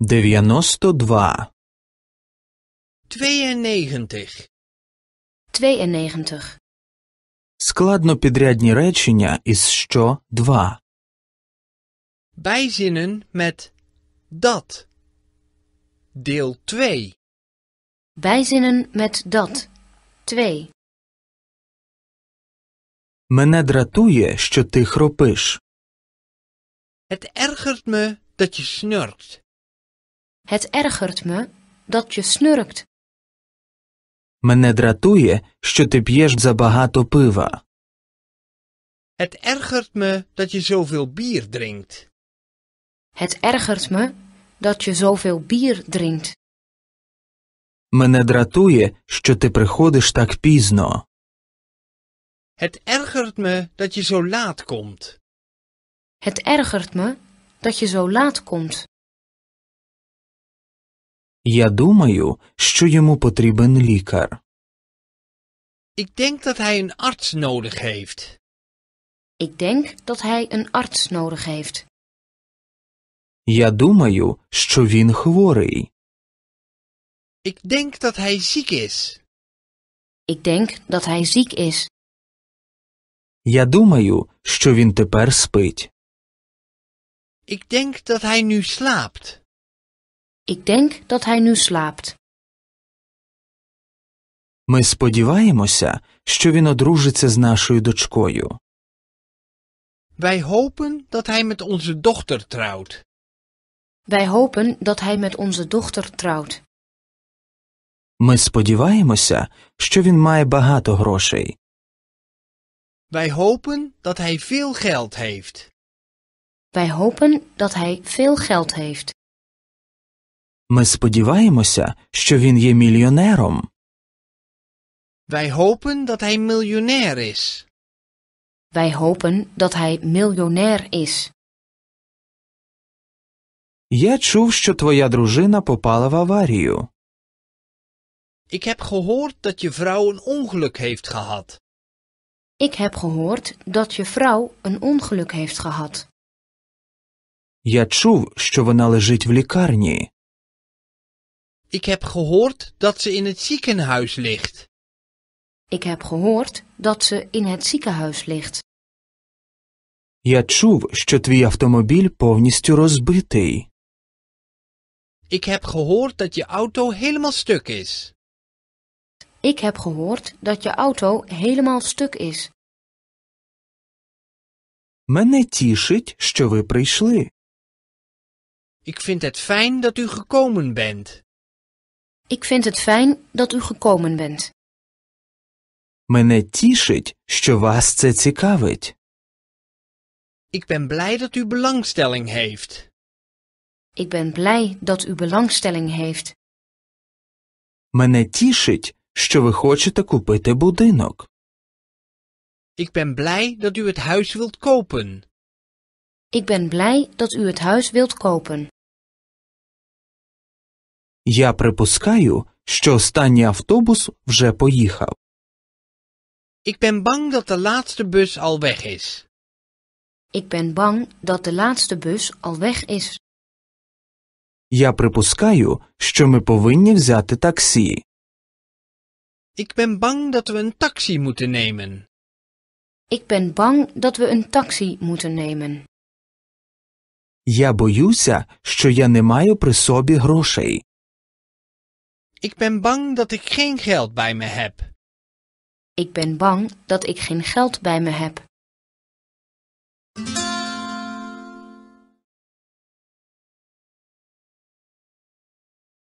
92 92 92 підрядні речення із що два. Bijzinnen met dat. Deel 2. Bijzinnen met dat. 2. Мене дратує, що ти хропиш. Het ergert me dat je snurkt. Het ergert me dat je snurkt. Мене дратує, що ти п'єш забагато пива. Het ergert me dat je zoveel bier drinkt. Het ergert me dat je zoveel bier drinkt. Мене дратує, що ти приходиш так пізно. Het ergert me dat je zo laat komt. Het ergert me dat je zo laat komt. Я думаю, що йому потрібен лікар. Ik denk dat hij een arts nodig heeft. Ik denk dat hij een arts nodig heeft. Я думаю, що він хворий. Ik denk dat hij ziek is. Ik denk dat hij ziek is. Я думаю, що він тепер спить. Ik denk dat hij nu slaapt. Ik denk dat hij nu slaapt. Ми сподіваємося, що він одружиться з нашою дочкою. Wij hopen dat hij met onze dochter trouwt. Wij hopen dat hij met onze dochter trouwt. Ми сподіваємося, що він має багато грошей. Wij hopen dat hij veel geld heeft. Wij hopen dat hij veel geld heeft. Ми сподіваємося, що він є мільйонером. Wij hopen dat hij miljonair is. Wij hopen dat hij miljonair is. Я чув, що твоя дружина попала в аварію. Ik heb gehoord dat je vrouw een ongeluk heeft gehad. Ik heb gehoord dat je vrouw een ongeluk heeft gehad. Я чув, що вона лежить в лікарні. Ik heb gehoord dat ze in het ziekenhuis ligt. Ik heb gehoord dat ze in het ziekenhuis ligt. Я чув, що твій автомобіль повністю розбитий. Ik heb gehoord dat je auto helemaal stuk is. Ik heb gehoord dat je auto helemaal stuk is. Мене тішить, що ви прийшли. Ik vind het fijn dat u gekomen bent. Ik vind het fijn dat u gekomen bent. Мене тішить, що вас це цікавить. Ik ben blij dat u belangstelling heeft. Ik ben blij dat u belangstelling heeft. Мене тішить, що ви хочете купити будинок. Ik ben blij dat u het huis wilt kopen. Ik ben blij dat u het huis wilt kopen. Я припускаю, що останній автобус вже поїхав. Ik ben bang dat de laatste bus al weg is. Ik ben bang dat de laatste bus al weg is. Я припускаю, що ми повинні взяти таксі. Ik ben bang dat we een taxi moeten nemen. Ik ben bang dat we een taxi moeten nemen. Я боюся, що я не маю при собі грошей. Ik ben bang dat ik geen geld bij me heb. Ik ben bang dat ik geen geld bij me heb.